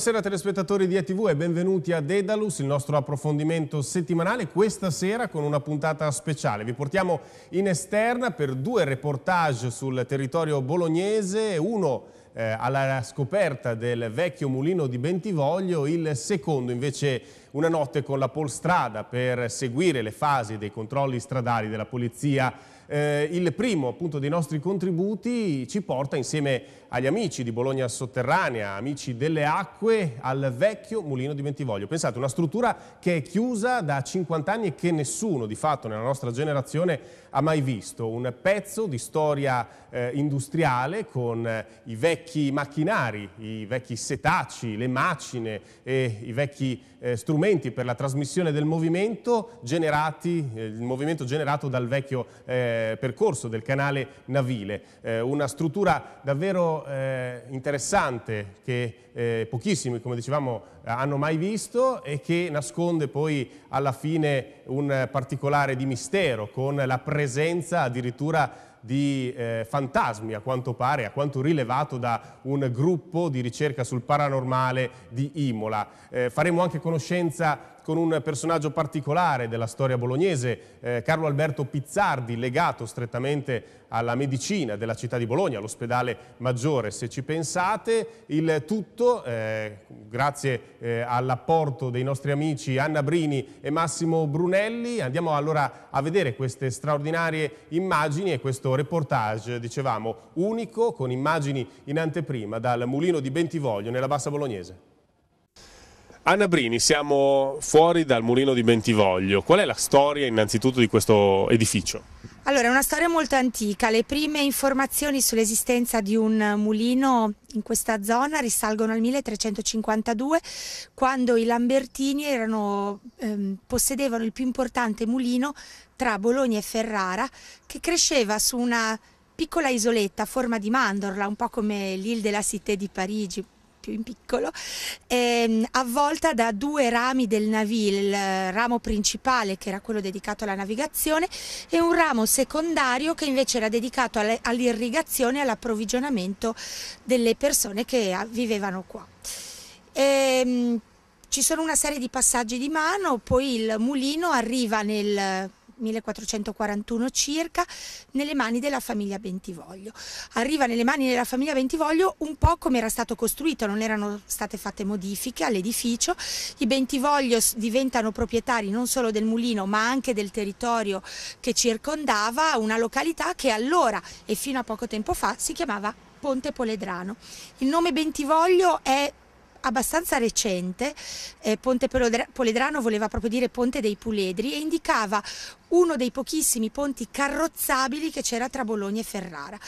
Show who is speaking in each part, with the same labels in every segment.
Speaker 1: Buonasera telespettatori di ETV e benvenuti a Dedalus, il nostro approfondimento settimanale, questa sera con una puntata speciale. Vi portiamo in esterna per due reportage sul territorio bolognese, uno eh, alla scoperta del vecchio mulino di Bentivoglio, il secondo invece una notte con la Polstrada per seguire le fasi dei controlli stradali della polizia. Eh, il primo appunto dei nostri contributi ci porta insieme agli amici di Bologna Sotterranea, amici delle acque, al vecchio mulino di Bentivoglio. Pensate, una struttura che è chiusa da 50 anni e che nessuno di fatto nella nostra generazione ha mai visto. Un pezzo di storia eh, industriale con eh, i vecchi macchinari, i vecchi setaci, le macine e i vecchi eh, strumenti strumenti per la trasmissione del movimento generati, eh, il movimento generato dal vecchio eh, percorso del canale navile. Eh, una struttura davvero eh, interessante che eh, pochissimi, come dicevamo, hanno mai visto e che nasconde poi alla fine un particolare di mistero con la presenza addirittura di eh, fantasmi a quanto pare, a quanto rilevato da un gruppo di ricerca sul paranormale di Imola. Eh, faremo anche conoscenza con un personaggio particolare della storia bolognese, eh, Carlo Alberto Pizzardi, legato strettamente alla medicina della città di Bologna, all'ospedale maggiore se ci pensate. Il tutto, eh, grazie eh, all'apporto dei nostri amici Anna Brini e Massimo Brunelli. Andiamo allora a vedere queste straordinarie immagini e questo reportage, dicevamo, unico con immagini in anteprima dal mulino di Bentivoglio nella Bassa Bolognese. Anna Brini, siamo fuori dal mulino di Bentivoglio. Qual è la storia innanzitutto di questo edificio?
Speaker 2: Allora, è una storia molto antica. Le prime informazioni sull'esistenza di un mulino in questa zona risalgono al 1352, quando i Lambertini erano, ehm, possedevano il più importante mulino tra Bologna e Ferrara, che cresceva su una piccola isoletta a forma di mandorla, un po' come l'Île de la Cité di Parigi, più in piccolo, ehm, avvolta da due rami del Navil, il ramo principale che era quello dedicato alla navigazione e un ramo secondario che invece era dedicato all'irrigazione e all'approvvigionamento delle persone che ah, vivevano qua. Ehm, ci sono una serie di passaggi di mano, poi il mulino arriva nel 1441 circa, nelle mani della famiglia Bentivoglio. Arriva nelle mani della famiglia Bentivoglio un po' come era stato costruito, non erano state fatte modifiche all'edificio. I Bentivoglio diventano proprietari non solo del mulino ma anche del territorio che circondava una località che allora e fino a poco tempo fa si chiamava Ponte Poledrano. Il nome Bentivoglio è abbastanza recente, eh, Ponte Poledrano voleva proprio dire Ponte dei Puledri e indicava uno dei pochissimi ponti carrozzabili che c'era tra Bologna e Ferrara,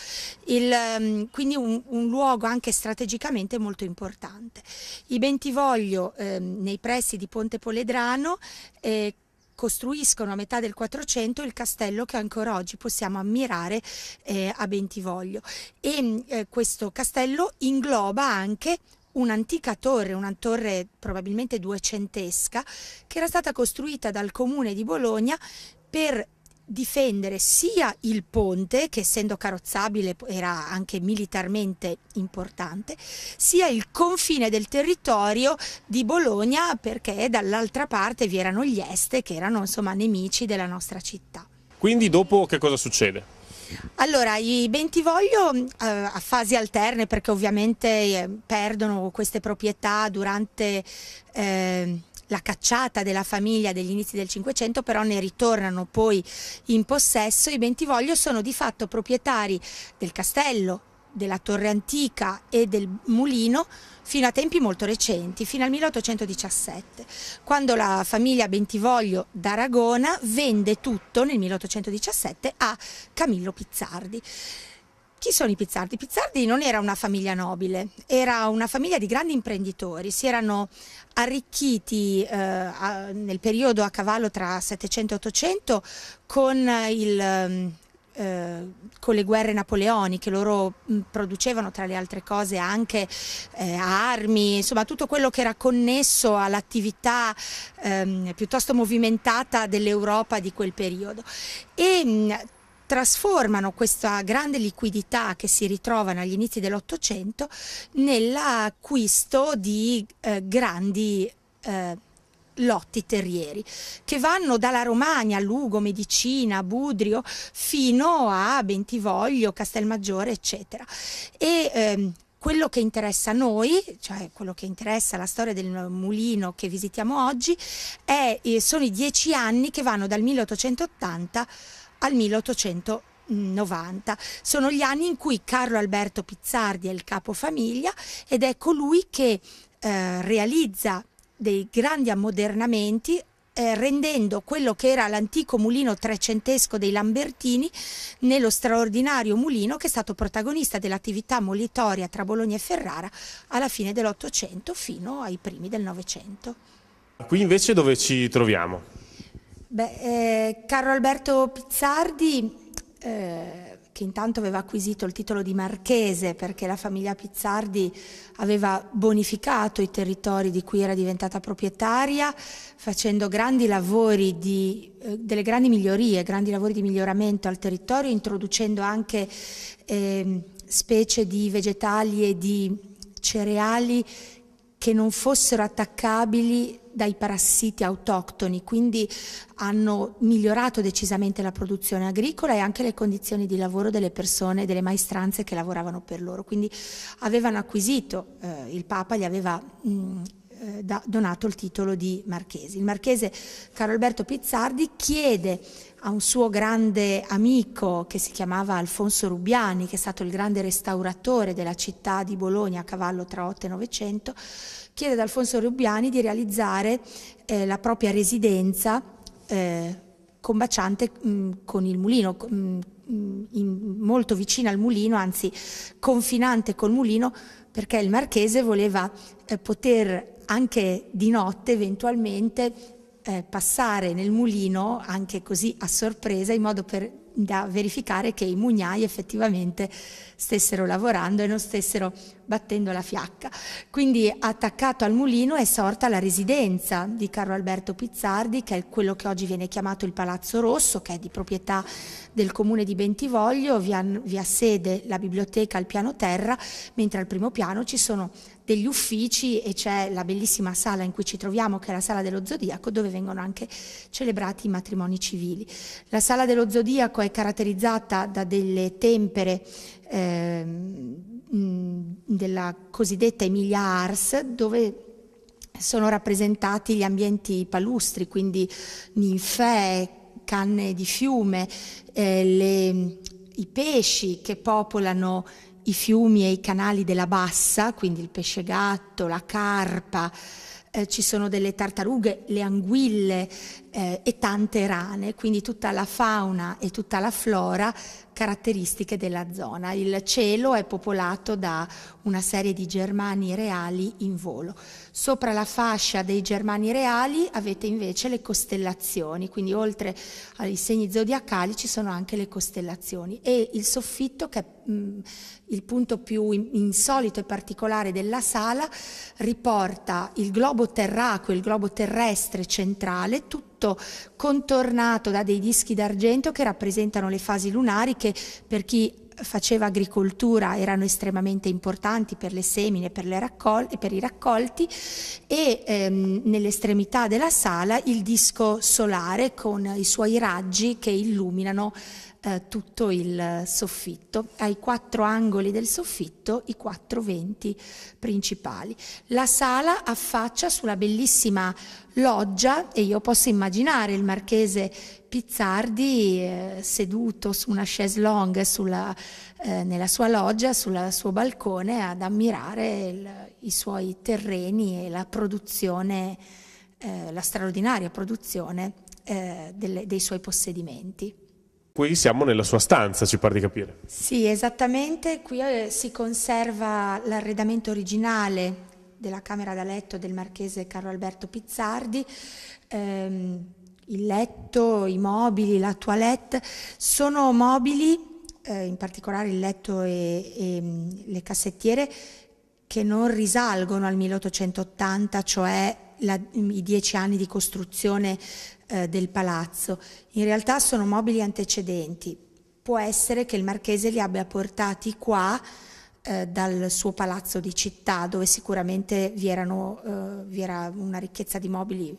Speaker 2: Il, ehm, quindi un, un, luogo anche strategicamente molto importante. I Bentivoglio eh, nei pressi di Ponte Poledrano eh, costruiscono a metà del 400 il castello che ancora oggi possiamo ammirare eh, a Bentivoglio e mm, eh, questo castello ingloba anche un'antica torre, una torre probabilmente duecentesca, che era stata costruita dal comune di Bologna per difendere sia il ponte, che essendo carrozzabile era anche militarmente importante, sia il confine del territorio di Bologna, perché dall'altra parte vi erano gli Este, che erano insomma nemici della nostra città.
Speaker 1: Quindi dopo che cosa succede?
Speaker 2: Allora, i bentivoglio mm, eh, a fasi alterne perché ovviamente eh, perdono queste proprietà durante eh, la cacciata della famiglia degli inizi del Cinquecento, però ne ritornano poi in possesso. I bentivoglio sono di fatto proprietari del castello della torre antica e del mulino fino a tempi molto recenti, fino al 1817, quando la famiglia Bentivoglio d'Aragona vende tutto nel 1817 a Camillo Pizzardi. Chi sono i Pizzardi? Pizzardi non era una famiglia nobile, era una famiglia di grandi imprenditori, si erano arricchiti eh, a, nel periodo a cavallo tra 700 e 800 con il ehm, eh, con le guerre napoleoniche, loro mh, producevano tra le altre cose anche eh, armi, insomma tutto quello che era connesso all'attività ehm, piuttosto movimentata dell'Europa di quel periodo. E, mh, trasformano questa grande liquidità che si ritrova agli inizi dell'Ottocento nell'acquisto di eh, grandi eh, lotti terrieri che vanno dalla Romagna Lugo, Medicina, Budrio fino a Bentivoglio, Castelmaggiore eccetera e ehm, quello che interessa a noi, cioè quello che interessa la storia del mulino che visitiamo oggi, è, eh, sono i dieci anni che vanno dal 1880 al 1890. 90. Sono gli anni in cui Carlo Alberto Pizzardi è il capofamiglia ed è colui che eh, realizza dei grandi ammodernamenti eh, rendendo quello che era l'antico mulino trecentesco dei Lambertini nello straordinario mulino che è stato protagonista dell'attività molitoria tra Bologna e Ferrara alla fine dell'Ottocento fino ai primi del Novecento.
Speaker 1: Qui invece dove ci troviamo?
Speaker 2: Beh, eh, caro Alberto Pizzardi, eh, che intanto aveva acquisito il titolo di marchese perché la famiglia Pizzardi aveva bonificato i territori di cui era diventata proprietaria, facendo grandi lavori di, eh, delle grandi migliorie, grandi lavori di miglioramento al territorio, introducendo anche eh, specie di vegetali e di cereali che non fossero attaccabili dai parassiti autoctoni, quindi hanno migliorato decisamente la produzione agricola e anche le condizioni di lavoro delle persone, delle maestranze che lavoravano per loro. Quindi avevano acquisito, eh, il Papa gli aveva mh, eh, donato il titolo di marchese. Il marchese Carlo Alberto Pizzardi chiede a un suo grande amico che si chiamava Alfonso Rubiani, che è stato il grande restauratore della città di Bologna a cavallo tra 8 e 900, chiede ad Alfonso Rubiani di realizzare eh, la propria residenza eh, combaciante mh, mm, con il mulino, mh, mm, mm, in, molto vicina al mulino, anzi confinante col mulino, perché il marchese voleva eh, poter anche di notte eventualmente eh, passare nel mulino anche così a sorpresa in modo per, da verificare che i mugnai effettivamente stessero lavorando e non stessero battendo la fiacca. Quindi attaccato al mulino è sorta la residenza di Carlo Alberto Pizzardi, che è quello che oggi viene chiamato il Palazzo Rosso, che è di proprietà del comune di Bentivoglio, vi ha sede la biblioteca al piano terra, mentre al primo piano ci sono degli uffici e c'è la bellissima sala in cui ci troviamo, che è la sala dello Zodiaco, dove vengono anche celebrati i matrimoni civili. La sala dello Zodiaco è caratterizzata da delle tempere eh, della cosiddetta Emilia Ars, dove sono rappresentati gli ambienti palustri, quindi ninfee, canne di fiume, eh, le, i pesci che popolano i fiumi e i canali della bassa, quindi il pesce gatto, la carpa, eh, ci sono delle tartarughe, le anguille eh, e tante rane, quindi tutta la fauna e tutta la flora caratteristiche della zona. Il cielo è popolato da una serie di germani reali in volo. Sopra la fascia dei germani reali avete invece le costellazioni, quindi oltre ai segni zodiacali ci sono anche le costellazioni e il soffitto che è mm, il punto più insolito e particolare della sala riporta il globo terracqueo, il globo terrestre centrale, tutto contornato da dei dischi d'argento che rappresentano le fasi lunari che per chi faceva agricoltura erano estremamente importanti per le semine, per, le raccol- per i raccolti e ehm, nell'estremità della sala il disco solare con i suoi raggi che illuminano eh, tutto il soffitto, ai quattro angoli del soffitto i quattro venti principali. La sala affaccia sulla bellissima loggia e io posso immaginare il marchese Pizzardi eh, seduto su una chaise longue sulla, eh, nella sua loggia, sul suo balcone, ad ammirare il, i suoi terreni e la produzione, eh, la straordinaria produzione eh, delle, dei suoi possedimenti.
Speaker 1: Qui siamo nella sua stanza, ci pare di capire.
Speaker 2: Sì, esattamente, qui eh, si conserva l'arredamento originale della camera da letto del marchese Carlo Alberto Pizzardi. Ehm, il letto, i mobili, la toilette sono mobili, eh, in particolare il letto e, e mm, le cassettiere, che non risalgono al 1880, cioè la, i dieci anni di costruzione eh, del palazzo. In realtà sono mobili antecedenti. Può essere che il marchese li abbia portati qua eh, dal suo palazzo di città, dove sicuramente vi, erano, eh, vi era una ricchezza di mobili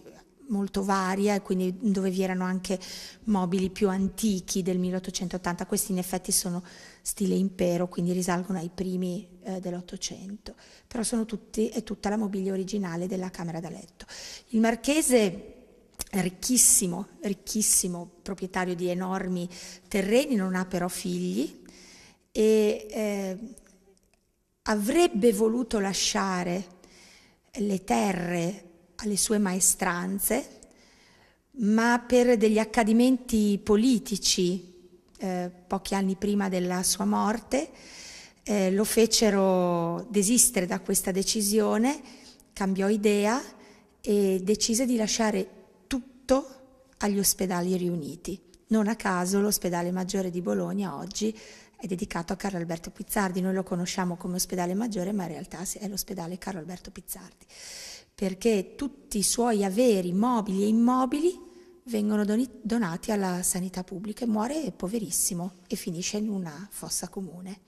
Speaker 2: molto varia e quindi dove vi erano anche mobili più antichi del 1880. Questi in effetti sono stile impero, quindi risalgono ai primi eh, dell'Ottocento, però sono tutti, e tutta la mobilia originale della camera da letto. Il marchese ricchissimo, ricchissimo, proprietario di enormi terreni, non ha però figli e eh, avrebbe voluto lasciare le terre alle sue maestranze, ma per degli accadimenti politici eh, pochi anni prima della sua morte eh, lo fecero desistere da questa decisione, cambiò idea e decise di lasciare tutto agli ospedali riuniti. Non a caso l'ospedale maggiore di Bologna oggi è dedicato a Carlo Alberto Pizzardi, noi lo conosciamo come ospedale maggiore, ma in realtà è l'ospedale Carlo Alberto Pizzardi, perché tutti i suoi averi mobili e immobili vengono donati alla sanità pubblica e muore poverissimo e finisce in una fossa comune.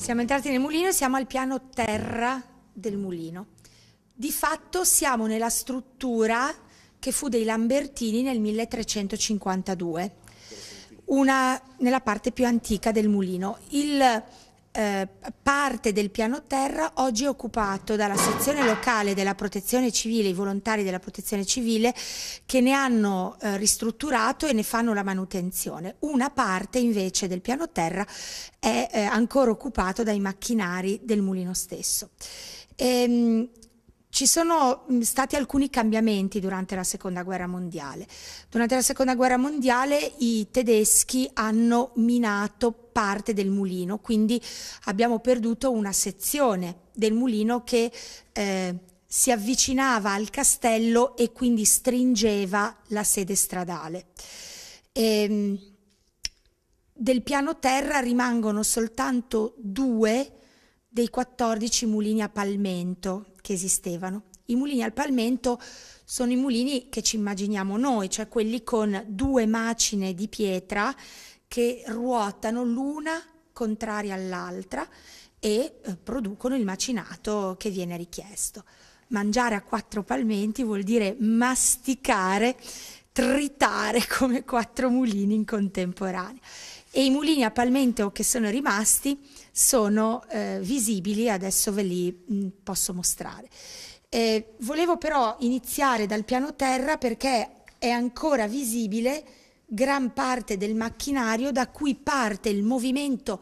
Speaker 2: Siamo entrati nel mulino e siamo al piano terra del mulino. Di fatto siamo nella struttura che fu dei Lambertini nel 1352, una, nella parte più antica del mulino. Il eh, parte del piano terra oggi è occupato dalla sezione locale della protezione civile, i volontari della protezione civile che ne hanno eh, ristrutturato e ne fanno la manutenzione. Una parte invece del piano terra è eh, ancora occupato dai macchinari del mulino stesso. Ehm, ci sono mm, stati alcuni cambiamenti durante la seconda guerra mondiale. Durante la seconda guerra mondiale i tedeschi hanno minato parte del mulino, quindi abbiamo perduto una sezione del mulino che eh, si avvicinava al castello e quindi stringeva la sede stradale. E, ehm, del piano terra rimangono soltanto due dei 14 mulini a palmento che esistevano. I mulini al palmento sono i mulini che ci immaginiamo noi, cioè quelli con due macine di pietra che ruotano l'una contraria all'altra e eh, producono il macinato che viene richiesto. Mangiare a quattro palmenti vuol dire masticare, tritare come quattro mulini in contemporanea e i mulini a palmento che sono rimasti sono eh, visibili, adesso ve li mh, mm, posso mostrare. Eh, volevo però iniziare dal piano terra perché è ancora visibile gran parte del macchinario da cui parte il movimento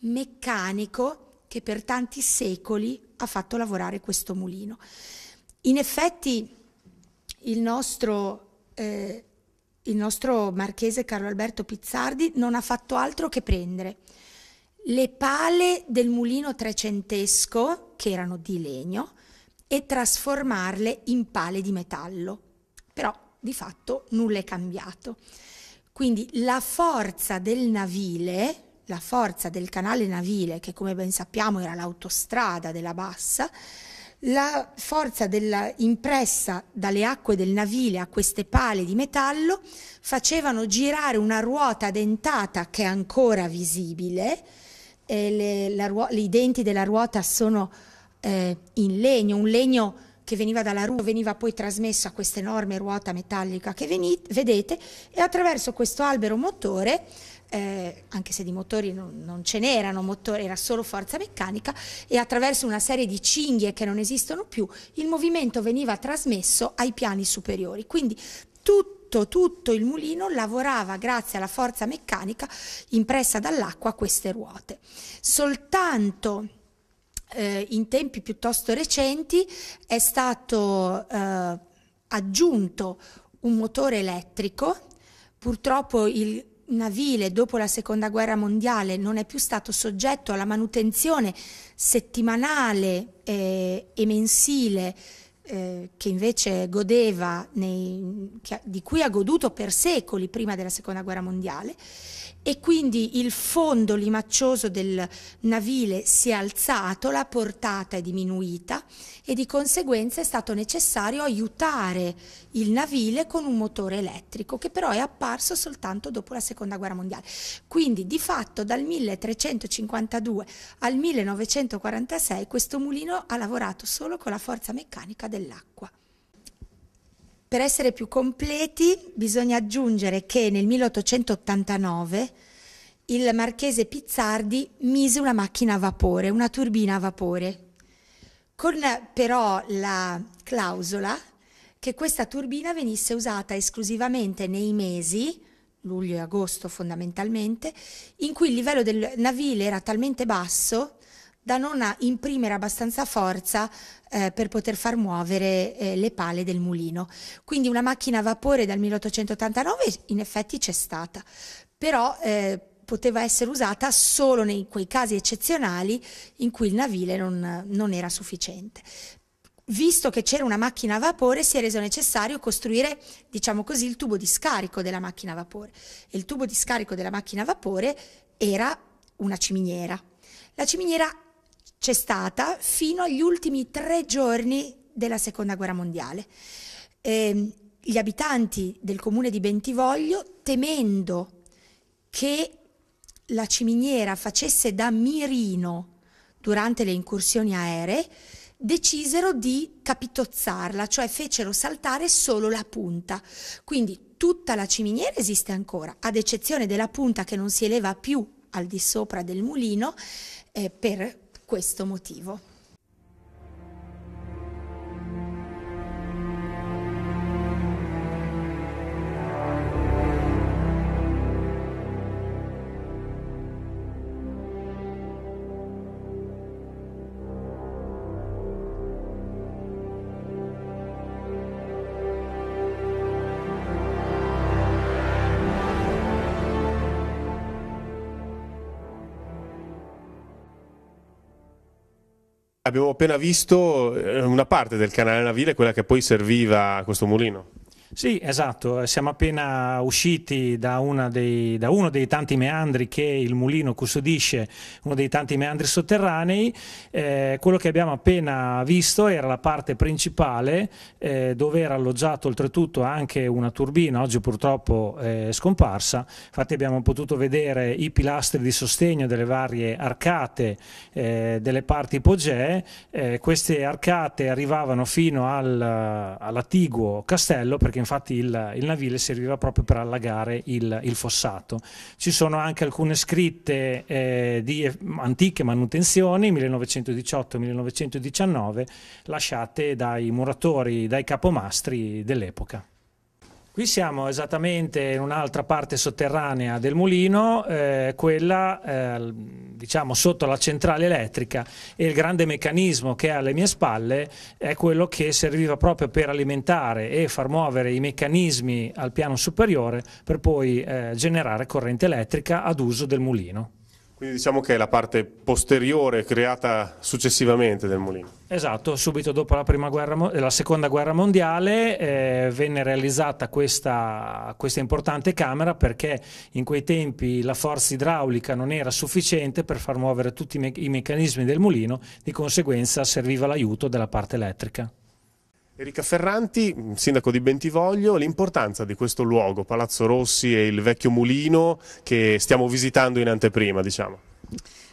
Speaker 2: meccanico che per tanti secoli ha fatto lavorare questo mulino. In effetti il nostro eh, il nostro marchese Carlo Alberto Pizzardi non ha fatto altro che prendere le pale del mulino trecentesco, che erano di legno, e trasformarle in pale di metallo. Però di fatto nulla è cambiato. Quindi la forza del navile, la forza del canale navile, che come ben sappiamo era l'autostrada della Bassa, la forza della, impressa dalle acque del navile a queste pale di metallo facevano girare una ruota dentata che è ancora visibile, le, la, i denti della ruota sono eh, in legno, un legno che veniva dalla ruota, veniva poi trasmesso a questa enorme ruota metallica che venite, vedete e attraverso questo albero motore eh, anche se di motori non, non ce n'erano, motori, era solo forza meccanica, e attraverso una serie di cinghie che non esistono più, il movimento veniva trasmesso ai piani superiori. Quindi tutto tutto, il mulino lavorava grazie alla forza meccanica impressa dall'acqua a queste ruote. Soltanto eh, in tempi piuttosto recenti è stato eh, aggiunto un motore elettrico, purtroppo il navile dopo la seconda guerra mondiale non è più stato soggetto alla manutenzione settimanale eh, e mensile eh, che invece godeva, nei, che, di cui ha goduto per secoli prima della seconda guerra mondiale, e quindi il fondo limaccioso del navile si è alzato, la portata è diminuita e di conseguenza è stato necessario aiutare il navile con un motore elettrico che però è apparso soltanto dopo la seconda guerra mondiale. Quindi di fatto dal 1352 al 1946 questo mulino ha lavorato solo con la forza meccanica del dell'acqua. Per essere più completi bisogna aggiungere che nel 1889 il marchese Pizzardi mise una macchina a vapore, una turbina a vapore, con però la clausola che questa turbina venisse usata esclusivamente nei mesi, luglio e agosto fondamentalmente, in cui il livello del navile era talmente basso da non imprimere abbastanza forza eh, per poter far muovere eh, le pale del mulino. Quindi una macchina a vapore dal 1889 in effetti c'è stata, però eh, poteva essere usata solo nei quei casi eccezionali in cui il navile non, non era sufficiente visto che c'era una macchina a vapore, si è reso necessario costruire, diciamo così, il tubo di scarico della macchina a vapore. E il tubo di scarico della macchina a vapore era una ciminiera. La ciminiera c'è stata fino agli ultimi tre giorni della seconda guerra mondiale. Eh, gli abitanti del comune di Bentivoglio, temendo che la ciminiera facesse da mirino durante le incursioni aeree, decisero di capitozzarla, cioè fecero saltare solo la punta. Quindi tutta la ciminiera esiste ancora, ad eccezione della punta che non si eleva più al di sopra del mulino eh, per questo motivo.
Speaker 1: abbiamo appena visto eh, una parte del canale navile, quella che poi serviva a questo mulino.
Speaker 3: Sì, esatto, siamo appena usciti da, dei, da, uno dei tanti meandri che il mulino custodisce, uno dei tanti meandri sotterranei, eh, quello che abbiamo appena visto era la parte principale eh, dove era alloggiato oltretutto anche una turbina, oggi purtroppo eh, scomparsa, infatti abbiamo potuto vedere i pilastri di sostegno delle varie arcate eh, delle parti ipogee, eh, queste arcate arrivavano fino al, all'attiguo castello perché infatti il, il navile serviva proprio per allagare il, il, fossato. Ci sono anche alcune scritte eh, di eh, antiche manutenzioni, 1918-1919, lasciate dai muratori, dai capomastri dell'epoca. Qui siamo esattamente in un'altra parte sotterranea del mulino, eh, quella eh, diciamo sotto la centrale elettrica e il grande meccanismo che è alle mie spalle è quello che serviva proprio per alimentare e far muovere i meccanismi al piano superiore per poi eh, generare corrente elettrica ad uso del mulino.
Speaker 1: Quindi diciamo che è la parte posteriore creata successivamente del mulino.
Speaker 3: Esatto, subito dopo la, guerra, la seconda guerra mondiale eh, venne realizzata questa, questa, importante camera perché in quei tempi la forza idraulica non era sufficiente per far muovere tutti i meccanismi del mulino, di conseguenza serviva l'aiuto della parte elettrica.
Speaker 1: Erika Ferranti, sindaco di Bentivoglio, l'importanza di questo luogo, Palazzo Rossi e il vecchio mulino che stiamo visitando in anteprima, diciamo.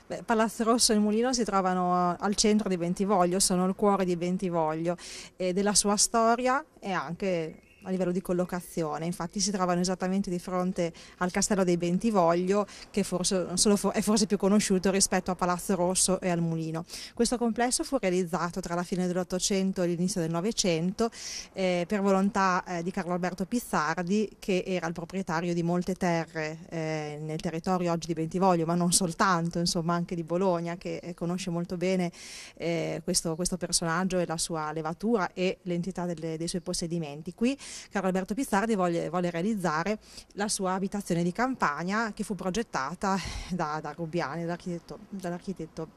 Speaker 4: Beh, Palazzo Rosso e il Mulino si trovano eh, al centro di Bentivoglio, sono il cuore di Bentivoglio e della sua storia e anche a livello di collocazione, infatti si trovano esattamente di fronte al Castello dei Bentivoglio che forse, for- è forse più conosciuto rispetto a Palazzo Rosso e al Mulino. Questo complesso fu realizzato tra la fine dell'Ottocento e l'inizio del Novecento eh, per volontà eh, di Carlo Alberto Pizzardi che era il proprietario di molte terre eh, nel territorio oggi di Bentivoglio, ma non soltanto, insomma anche di Bologna che eh, conosce molto bene eh, questo, questo, personaggio e la sua levatura e l'entità delle, dei suoi possedimenti. Qui Carlo Alberto Pissardi volle, volle realizzare la sua abitazione di campagna che fu progettata da, da Rubiani, dall'architetto, dall'architetto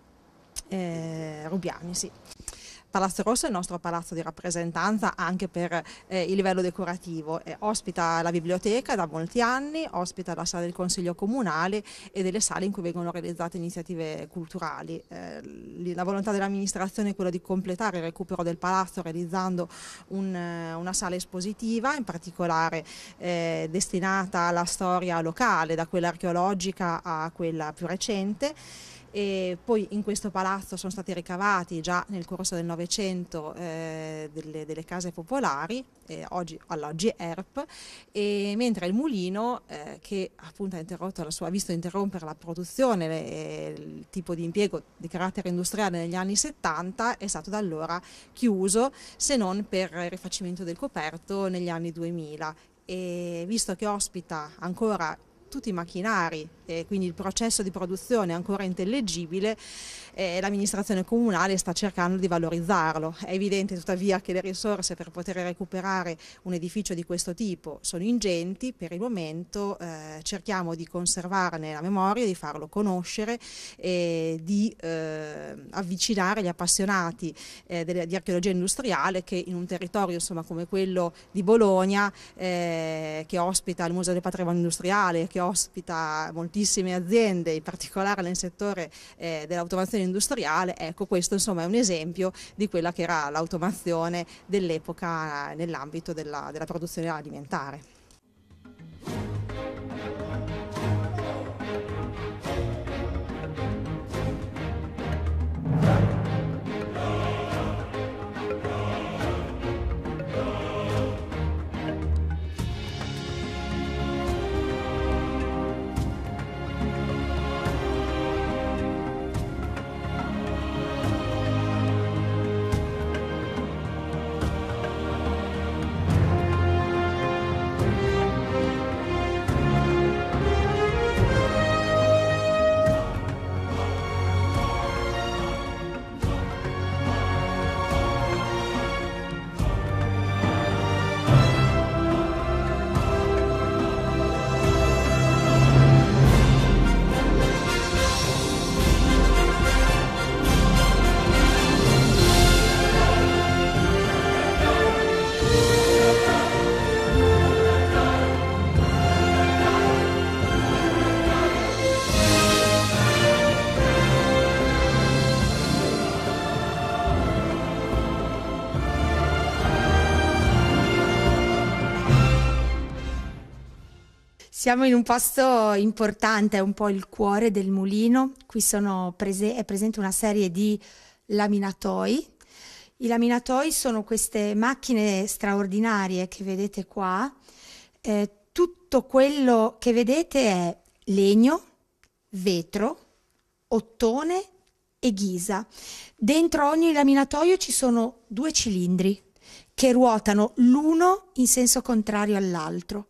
Speaker 4: eh, Rubiani. Sì. Palazzo Rosso è il nostro palazzo di rappresentanza anche per eh, il livello decorativo, eh, ospita la biblioteca da molti anni, ospita la sala del Consiglio Comunale e delle sale in cui vengono realizzate iniziative culturali. Eh, la volontà dell'amministrazione è quella di completare il recupero del palazzo realizzando un, eh, una sala espositiva, in particolare eh, destinata alla storia locale, da quella archeologica a quella più recente e poi in questo palazzo sono stati ricavati già nel corso del Novecento eh, delle, delle, case popolari, eh, oggi, all'oggi ERP, e mentre il mulino, eh, che appunto ha, sua, ha, visto interrompere la produzione, e eh, il tipo di impiego di carattere industriale negli anni 70, è stato da allora chiuso, se non per il rifacimento del coperto negli anni 2000. E visto che ospita ancora tutti i macchinari e quindi il processo di produzione è ancora intellegibile e l'amministrazione comunale sta cercando di valorizzarlo. È evidente tuttavia che le risorse per poter recuperare un edificio di questo tipo sono ingenti, per il momento eh, cerchiamo di conservarne la memoria, di farlo conoscere e di eh, avvicinare gli appassionati eh, delle, di archeologia industriale che in un territorio insomma, come quello di Bologna eh, che ospita il Museo del Patrimonio Industriale, che ospita moltissimi tantissime aziende, in particolare nel settore eh, dell'automazione industriale, ecco questo insomma è un esempio di quella che era l'automazione dell'epoca nell'ambito della, della produzione alimentare.
Speaker 2: Siamo in un posto importante, è un po' il cuore del mulino. Qui prese- è presente una serie di laminatoi. I laminatoi sono queste macchine straordinarie che vedete qua. Eh, tutto quello che vedete è legno, vetro, ottone e ghisa. Dentro ogni laminatoio ci sono due cilindri che ruotano l'uno in senso contrario all'altro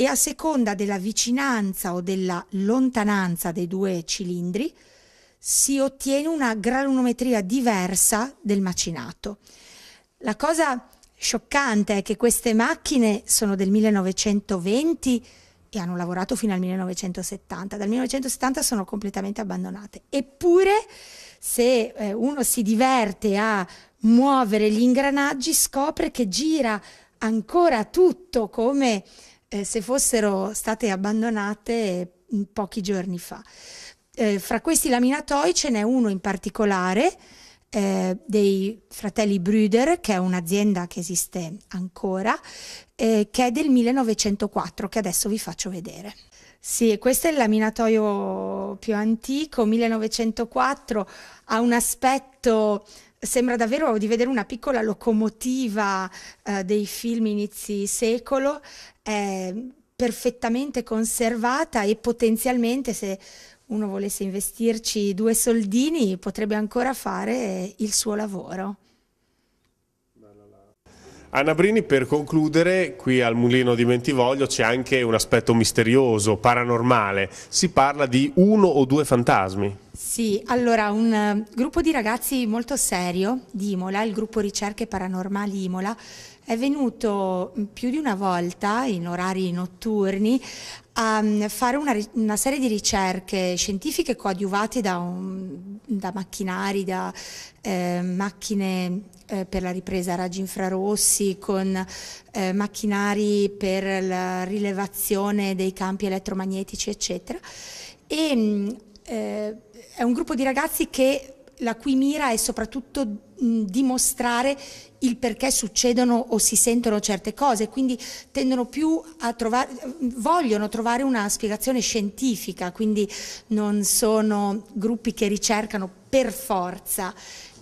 Speaker 2: e a seconda della vicinanza o della lontananza dei due cilindri si ottiene una granulometria diversa del macinato. La cosa scioccante è che queste macchine sono del 1920 e hanno lavorato fino al 1970. Dal 1970 sono completamente abbandonate. Eppure, se eh, uno si diverte a muovere gli ingranaggi, scopre che gira ancora tutto come eh, se fossero state abbandonate pochi giorni fa. Eh, fra questi laminatoi ce n'è uno in particolare eh, dei fratelli Brüder, che è un'azienda che esiste ancora, eh, che è del 1904, che adesso vi faccio vedere. Sì, questo è il laminatoio più antico, 1904, ha un aspetto sembra davvero di vedere una piccola locomotiva eh, dei film inizi secolo, eh, perfettamente conservata e potenzialmente se uno volesse investirci due soldini potrebbe ancora fare il suo lavoro.
Speaker 1: Anna Brini, per concludere, qui al Mulino di Mentivoglio c'è anche un aspetto misterioso, paranormale. Si parla di uno o due fantasmi.
Speaker 2: Sì, allora un eh, gruppo di ragazzi molto serio di Imola, il gruppo Ricerche Paranormali Imola, è venuto più di una volta in orari notturni a mm, fare una, una serie di ricerche scientifiche coadiuvate da, un, da macchinari, da eh, macchine eh, per la ripresa a raggi infrarossi, con eh, macchinari per la rilevazione dei campi elettromagnetici, eccetera. E, mm, eh, è un gruppo di ragazzi che la cui mira è soprattutto mh, mm, dimostrare il perché succedono o si sentono certe cose, quindi tendono più a trovare, vogliono trovare una spiegazione scientifica, quindi non sono gruppi che ricercano per forza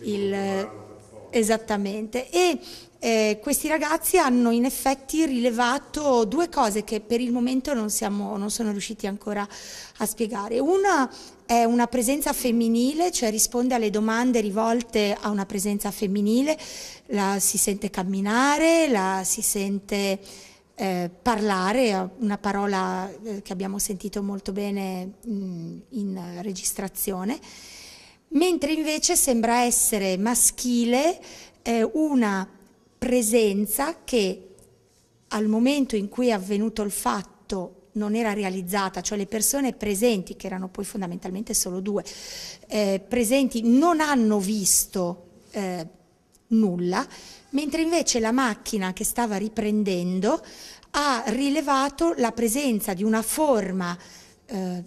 Speaker 2: il... Esattamente. E eh, questi ragazzi hanno in effetti rilevato due cose che per il momento non, siamo, non sono riusciti ancora a spiegare. Una è una presenza femminile, cioè risponde alle domande rivolte a una presenza femminile, la si sente camminare, la si sente eh, parlare, una parola eh, che abbiamo sentito molto bene mh, mm, in registrazione mentre invece sembra essere maschile eh, una presenza che al momento in cui è avvenuto il fatto non era realizzata, cioè le persone presenti, che erano poi fondamentalmente solo due, eh, presenti non hanno visto eh, nulla, mentre invece la macchina che stava riprendendo ha rilevato la presenza di una forma eh,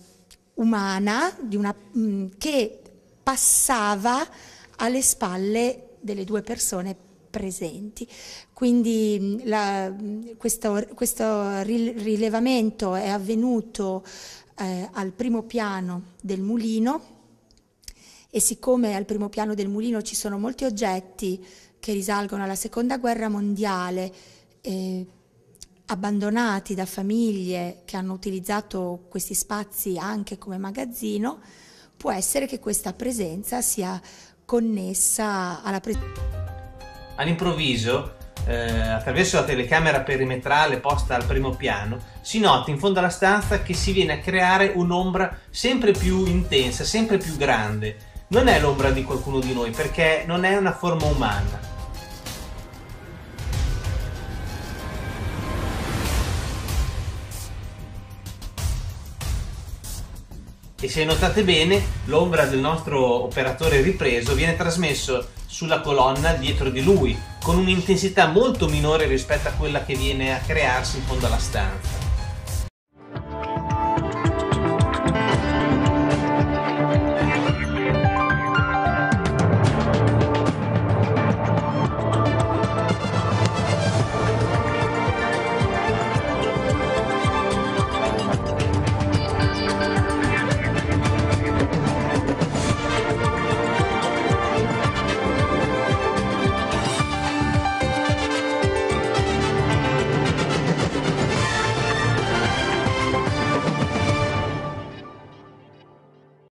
Speaker 2: umana di una, mh, mm, che passava alle spalle delle due persone presenti. Quindi mm, la, mm, questo, questo, rilevamento è avvenuto eh, al primo piano del mulino e siccome al primo piano del mulino ci sono molti oggetti che risalgono alla seconda guerra mondiale, eh, abbandonati da famiglie che hanno utilizzato questi spazi anche come magazzino, può essere che questa presenza sia connessa alla presenza.
Speaker 3: All'improvviso, eh, attraverso la telecamera perimetrale posta al primo piano, si nota in fondo alla stanza che si viene a creare un'ombra sempre più intensa, sempre più grande. Non è l'ombra di qualcuno di noi perché non è una forma umana, e se notate bene l'ombra del nostro operatore ripreso viene trasmesso sulla colonna dietro di lui con un'intensità molto minore rispetto a quella che viene a crearsi in fondo alla stanza.